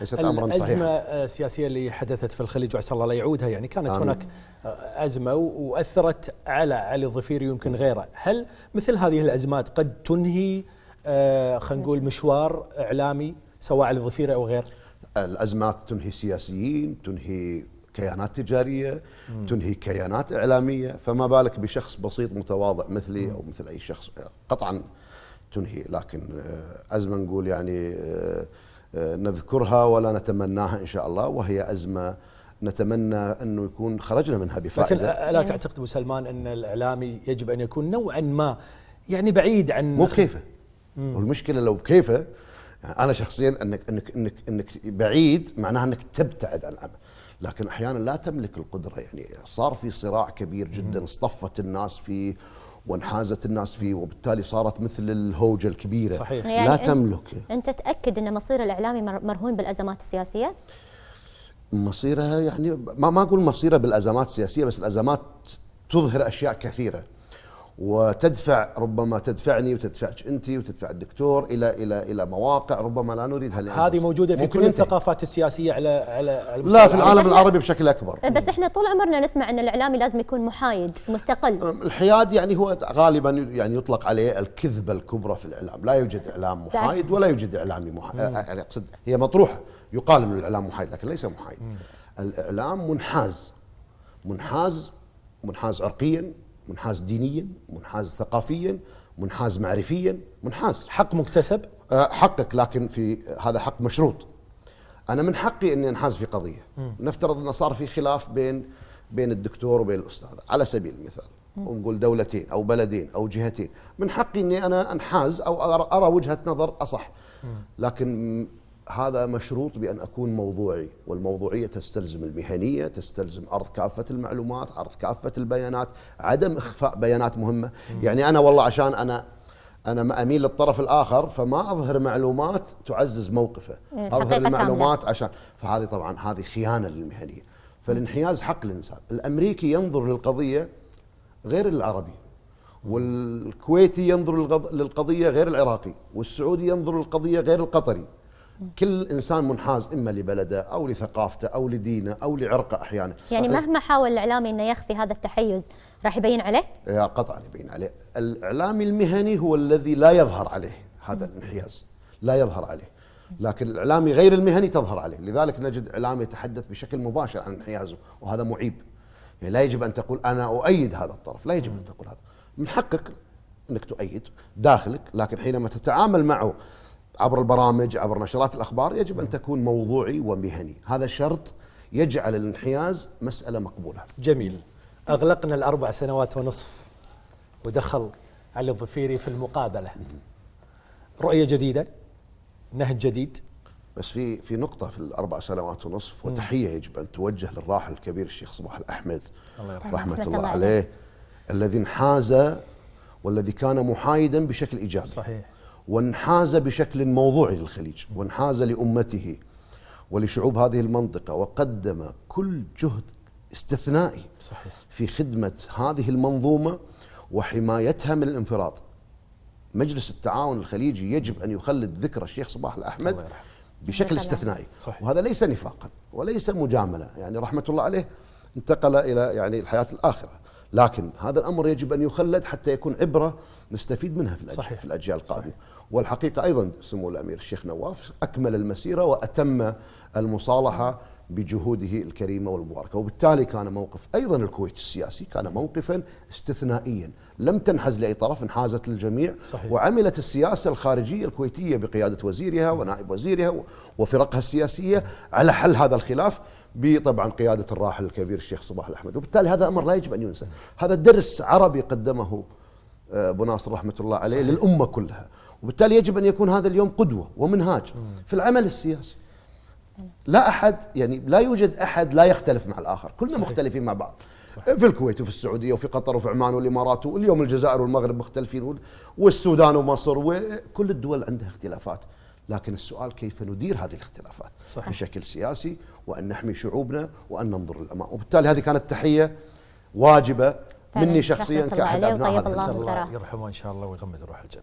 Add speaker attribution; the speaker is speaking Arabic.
Speaker 1: ليست امرا الازمه آه، السياسيه اللي حدثت في الخليج وعسى الله لا يعودها يعني كانت آمين. هناك آه، ازمه واثرت على علي الظفيري ويمكن غيره، هل مثل هذه الازمات قد تنهي آه خلينا نقول مشوار اعلامي سواء علي الظفيري او غيره؟ الازمات تنهي سياسيين، تنهي كيانات تجاريه، مم. تنهي كيانات اعلاميه، فما بالك بشخص بسيط متواضع مثلي مم. او مثل اي شخص قطعا تنهي، لكن آه، ازمه نقول يعني آه نذكرها ولا نتمناها إن شاء الله وهي أزمة نتمنى أنه يكون خرجنا منها بفائدة لكن ألا نعم. تعتقد أبو سلمان أن الإعلامي يجب أن يكون نوعا ما يعني بعيد عن مو بكيفه والمشكلة لو بكيفه يعني أنا شخصيا أنك, أنك, أنك, أنك بعيد معناها أنك تبتعد عن العمل لكن احيانا لا تملك القدره يعني صار في صراع كبير جدا اصطفت الناس فيه وانحازت الناس فيه وبالتالي صارت مثل الهوجة الكبيرة صحيح. يعني لا يعني تملك أنت تأكد أن مصير الإعلامي مرهون بالأزمات السياسية؟ مصيرها يعني ما ما أقول مصيرها بالأزمات السياسية بس الأزمات تظهر أشياء كثيرة وتدفع ربما تدفعني وتدفعك انت وتدفع الدكتور الى الى الى مواقع ربما لا نريدها لأنفسنا. هذه موجوده في كل الثقافات السياسيه على على لا في العالم العربي بشكل اكبر أه، بس احنا طول عمرنا نسمع ان الاعلامي لازم يكون محايد مستقل الحياد يعني هو غالبا يعني يطلق عليه الكذبه الكبرى في الاعلام لا يوجد اعلام طيب. محايد ولا يوجد اعلامي محايد أه، يعني اقصد هي مطروحه يقال ان الاعلام محايد لكن ليس محايد الاعلام منحاز منحاز منحاز عرقيا منحاز دينيا منحاز ثقافيا منحاز معرفيا منحاز حق مكتسب آه، حقك لكن في هذا حق مشروط انا من حقي اني انحاز في قضيه م. نفترض انه صار في خلاف بين بين الدكتور وبين الاستاذ على سبيل المثال م. ونقول دولتين او بلدين او جهتين من حقي اني انا انحاز او ارى وجهه نظر اصح م. لكن هذا مشروط بأن أكون موضوعي والموضوعية تستلزم المهنية تستلزم عرض كافة المعلومات عرض كافة البيانات عدم إخفاء بيانات مهمة يعني أنا والله عشان أنا أنا ما أميل للطرف الآخر فما أظهر معلومات تعزز موقفه أظهر المعلومات كاملة. عشان فهذه طبعا هذه خيانة للمهنية فالانحياز حق الإنسان الأمريكي ينظر للقضية غير العربي والكويتي ينظر للقضية غير العراقي والسعودي ينظر للقضية غير القطري كل انسان منحاز اما لبلده او لثقافته او لدينه او لعرقه احيانا يعني مهما حاول الاعلامي انه يخفي هذا التحيز راح يبين عليه قطعا يبين عليه الاعلامي المهني هو الذي لا يظهر عليه هذا الانحياز لا يظهر عليه لكن الاعلامي غير المهني تظهر عليه لذلك نجد اعلامي يتحدث بشكل مباشر عن انحيازه وهذا معيب يعني لا يجب ان تقول انا اؤيد هذا الطرف لا يجب ان تقول هذا من حقك انك تؤيد داخلك لكن حينما تتعامل معه عبر البرامج عبر نشرات الأخبار يجب أن تكون موضوعي ومهني هذا شرط يجعل الانحياز مسألة مقبولة جميل أغلقنا الأربع سنوات ونصف ودخل علي الظفيري في المقابلة رؤية جديدة نهج جديد بس في في نقطة في الأربع سنوات ونصف وتحية يجب أن توجه للراحل الكبير الشيخ صباح الأحمد الله رحمة, رحمة الله عليه الذي انحاز والذي كان محايدا بشكل إيجابي صحيح وانحاز بشكل موضوعي للخليج وانحاز لأمته ولشعوب هذه المنطقة وقدم كل جهد استثنائي صحيح. في خدمة هذه المنظومة وحمايتها من الانفراط مجلس التعاون الخليجي يجب أن يخلد ذكر الشيخ صباح الأحمد بشكل استثنائي صحيح. وهذا ليس نفاقا وليس مجاملة يعني رحمة الله عليه انتقل إلى يعني الحياة الآخرة لكن هذا الامر يجب ان يخلد حتى يكون عبره نستفيد منها في الأجيال صحيح. في الاجيال القادمه صحيح. والحقيقه ايضا سمو الامير الشيخ نواف اكمل المسيره واتم المصالحه بجهوده الكريمه والمباركه، وبالتالي كان موقف ايضا الكويت السياسي كان موقفا استثنائيا، لم تنحز لاي طرف انحازت للجميع صحيح. وعملت السياسه الخارجيه الكويتيه بقياده وزيرها ونائب وزيرها وفرقها السياسيه على حل هذا الخلاف بطبعا قياده الراحل الكبير الشيخ صباح الاحمد، وبالتالي هذا امر لا يجب ان ينسى، هذا درس عربي قدمه آه، ابو ناصر رحمه الله عليه صحيح. للامه كلها، وبالتالي يجب ان يكون هذا اليوم قدوه ومنهاج في العمل السياسي. لا احد يعني لا يوجد احد لا يختلف مع الاخر كلنا صحيح. مختلفين مع بعض صحيح. في الكويت وفي السعوديه وفي قطر وفي عمان والامارات واليوم الجزائر والمغرب مختلفين والسودان ومصر وكل الدول عندها اختلافات لكن السؤال كيف ندير هذه الاختلافات صحيح. بشكل سياسي وان نحمي شعوبنا وان ننظر للامام وبالتالي هذه كانت تحيه واجبه مني شخصيا كاحد ابناء هذا الله يرحمه ان شاء الله ويغمد روح الجنه